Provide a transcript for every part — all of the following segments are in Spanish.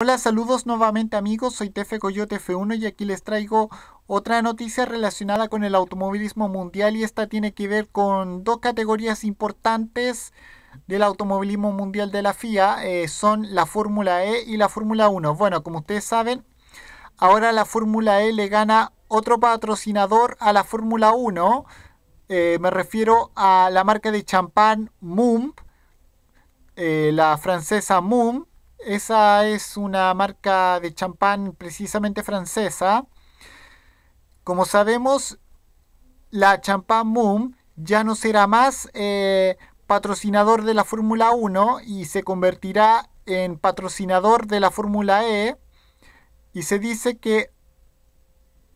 Hola, saludos nuevamente amigos, soy Tefe Coyote F1 y aquí les traigo otra noticia relacionada con el automovilismo mundial y esta tiene que ver con dos categorías importantes del automovilismo mundial de la FIA, eh, son la Fórmula E y la Fórmula 1. Bueno, como ustedes saben, ahora la Fórmula E le gana otro patrocinador a la Fórmula 1, eh, me refiero a la marca de champán MUM, eh, la francesa MUM esa es una marca de champán precisamente francesa. Como sabemos, la champán Moon ya no será más eh, patrocinador de la Fórmula 1 y se convertirá en patrocinador de la Fórmula E. Y se dice que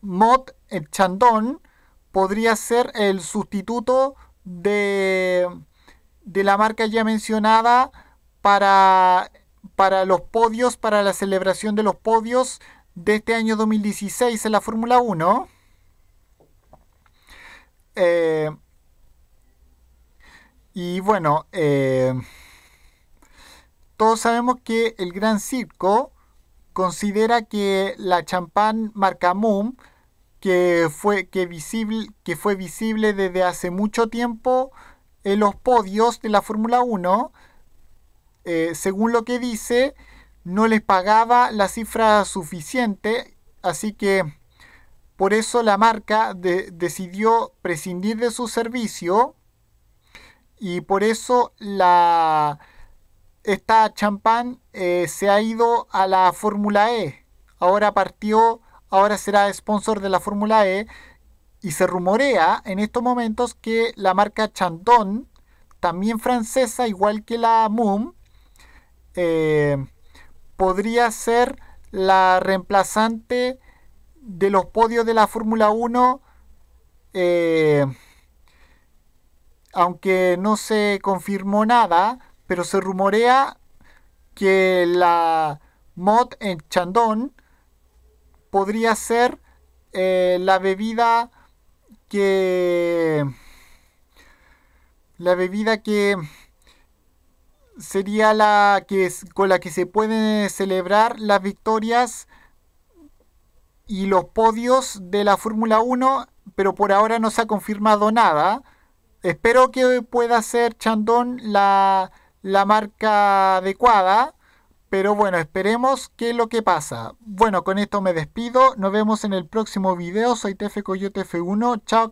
Mod Chandon podría ser el sustituto de, de la marca ya mencionada para para los podios, para la celebración de los podios de este año 2016 en la Fórmula 1. Eh, y bueno, eh, todos sabemos que el Gran Circo considera que la champán marca fue, que, que fue visible desde hace mucho tiempo en los podios de la Fórmula 1, eh, según lo que dice, no les pagaba la cifra suficiente, así que por eso la marca decidió prescindir de su servicio y por eso la, esta champán eh, se ha ido a la Fórmula E. Ahora partió, ahora será sponsor de la Fórmula E y se rumorea en estos momentos que la marca Chandon, también francesa, igual que la Mum. Eh, podría ser la reemplazante de los podios de la Fórmula 1, eh, aunque no se confirmó nada, pero se rumorea que la mod en Chandon podría ser eh, la bebida que la bebida que sería la que es, con la que se pueden celebrar las victorias y los podios de la Fórmula 1, pero por ahora no se ha confirmado nada. Espero que pueda ser Chandon la, marca adecuada, pero bueno, esperemos qué es lo que pasa. Bueno, con esto me despido, nos vemos en el próximo video, soy TF Coyote F1, chao